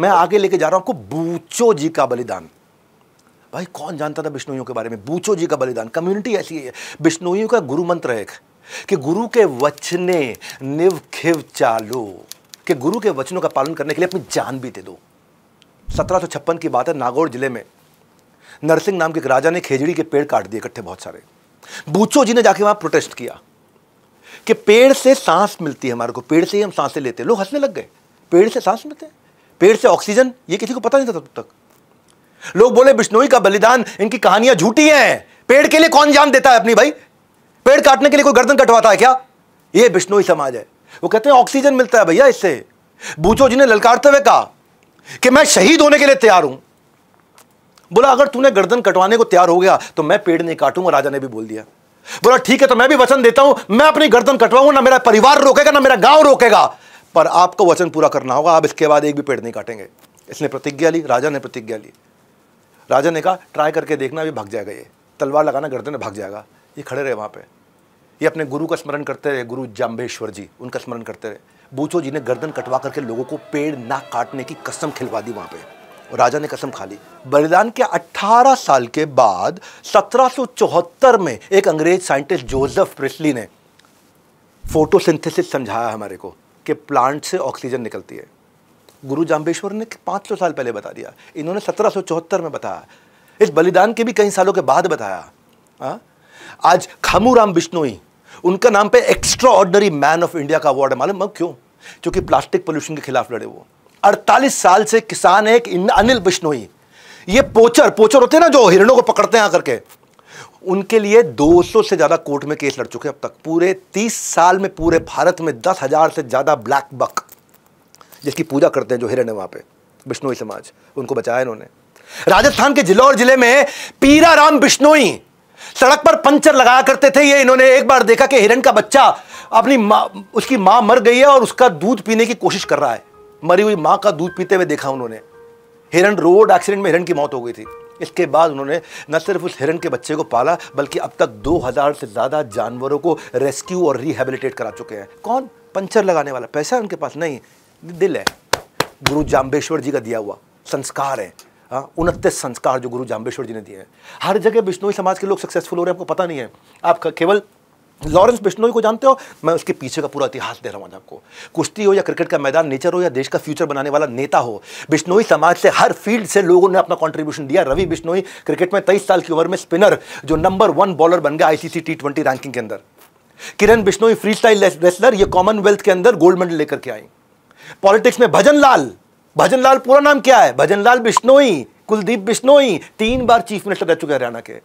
मैं आगे लेके जा रहा हूं आपको बूचो जी का बलिदान भाई कौन जानता था बिश्नोइयों के बारे में बूचो जी का बलिदान कम्युनिटी ऐसी है बिश्नोइयों का गुरु मंत्र है कि गुरु के वचने निव खिव चालो कि गुरु के वचनों का पालन करने के लिए अपनी जान भी दे दो सत्रह की बात है नागौर जिले में नरसिंह नाम के एक राजा ने खेजड़ी के पेड़ काट दिए इकट्ठे बहुत सारे बूचो जी ने जाके वहां प्रोटेस्ट किया कि पेड़ से सांस मिलती है हमारे को पेड़ से ही हम सांसें लेते हैं लोग हंसने लग गए पेड़ से सांस मिलते हैं पेड़ से ऑक्सीजन ये किसी को पता नहीं था तब तक लोग बोले बिश्नोई का बलिदान इनकी कहानियां झूठी हैं पेड़ के लिए कौन जान देता है अपनी भाई पेड़ काटने के लिए कोई गर्दन कटवाता है क्या ये बिश्नोई समाज है वो कहते हैं ऑक्सीजन मिलता है भैया इससे बूचो जी ने ललकारते हुए कहा कि मैं शहीद होने के लिए तैयार हूं बोला अगर तूने गर्दन कटवाने को तैयार हो गया तो मैं पेड़ नहीं काटूंगा राजा ने भी बोल दिया बोला ठीक है तो मैं भी वचन देता हूं मैं अपनी गर्दन कटवाऊंगा ना मेरा परिवार रोकेगा ना मेरा गांव रोकेगा पर आपको वचन पूरा करना होगा आप इसके बाद एक भी पेड़ नहीं काटेंगे इसने प्रतिज्ञा ली राजा ने प्रतिज्ञा ली राजा ने कहा ट्राई करके देखना भी भाग जाएगा ये तलवार लगाना गर्दन में भाग जाएगा ये खड़े रहे वहाँ पर ये अपने गुरु का स्मरण करते रहे गुरु जाम्बेश्वर जी उनका स्मरण करते रहे बूचो जी ने गर्दन कटवा करके लोगों को पेड़ ना काटने की कसम खिलवा दी वहाँ पे और राजा ने कसम खा ली बलिदान के 18 साल के बाद 1774 में एक अंग्रेज साइंटिस्ट जोसेफ प्रिस्ली ने फोटोसिंथेसिस समझाया हमारे को के प्लांट से ऑक्सीजन निकलती है गुरु जाम्बेश्वर ने पाँच सौ साल पहले बता दिया इन्होंने सत्रह सौ चौहत्तर में बताया इस बलिदान के भी कई सालों के बाद बताया आ? हाँ? आज खामू राम बिश्नोई उनका नाम पे extraordinary man of India का अवार्ड है मालूम क्यों क्योंकि प्लास्टिक पोल्यूशन के खिलाफ लड़े वो 48 साल से किसान है एक अनिल बिश्नोई ये पोचर पोचर होते हैं ना जो हिरणों को पकड़ते हैं आकर के उनके लिए 200 से ज़्यादा कोर्ट में केस लड़ चुके हैं अब तक पूरे 30 साल में पूरे भारत में दस हज़ार से ज़्यादा ब्लैक बक जिसकी पूजा करते हैं जो हिरण है वहाँ पे बिश्नोई समाज उनको बचाया इन्होंने राजस्थान के जिलौर जिले में पीरा राम बिश्नोई सड़क पर पंचर लगाया करते थे ये इन्होंने एक बार देखा कि हिरण का बच्चा अपनी माँ उसकी माँ मर गई है और उसका दूध पीने की कोशिश कर रहा है मरी हुई माँ का दूध पीते हुए देखा उन्होंने हिरण रोड एक्सीडेंट में हिरण की मौत हो गई थी इसके बाद उन्होंने न सिर्फ उस हिरन के बच्चे को पाला बल्कि अब तक 2000 से ज़्यादा जानवरों को रेस्क्यू और रिहेबिलिटेट करा चुके हैं कौन पंचर लगाने वाला पैसा है उनके पास नहीं दिल है गुरु जाम्बेश्वर जी का दिया हुआ संस्कार है हाँ, उनतीस संस्कार जो गुरु जाम्बेश्वर जी ने दिए हैं हर जगह बिश्नोई समाज के लोग सक्सेसफुल हो रहे हैं आपको पता नहीं है आप केवल लॉरेंस बिश्नोई को जानते हो मैं उसके पीछे का पूरा इतिहास दे रहा हूँ आपको कुश्ती हो या क्रिकेट का मैदान नेचर हो या देश का फ्यूचर बनाने वाला नेता हो बिश्नोई समाज से हर फील्ड से लोगों ने अपना कंट्रीब्यूशन दिया रवि बिश्नोई क्रिकेट में तेईस साल की उम्र में स्पिनर जो नंबर वन बॉलर बन गया आईसीसी टी ट्वेंटी रैंकिंग के अंदर Kiran Bishnoi free style wrestler ये कॉमनवेल्थ के अंदर गोल्ड मेडल लेकर के आई पॉलिटिक्स में भजन लाल भजन लाल पूरा नाम क्या है भजन लाल बिश्नोई कुलदीप बिश्नोई तीन बार चीफ मिनिस्टर रह चुके हरियाणा के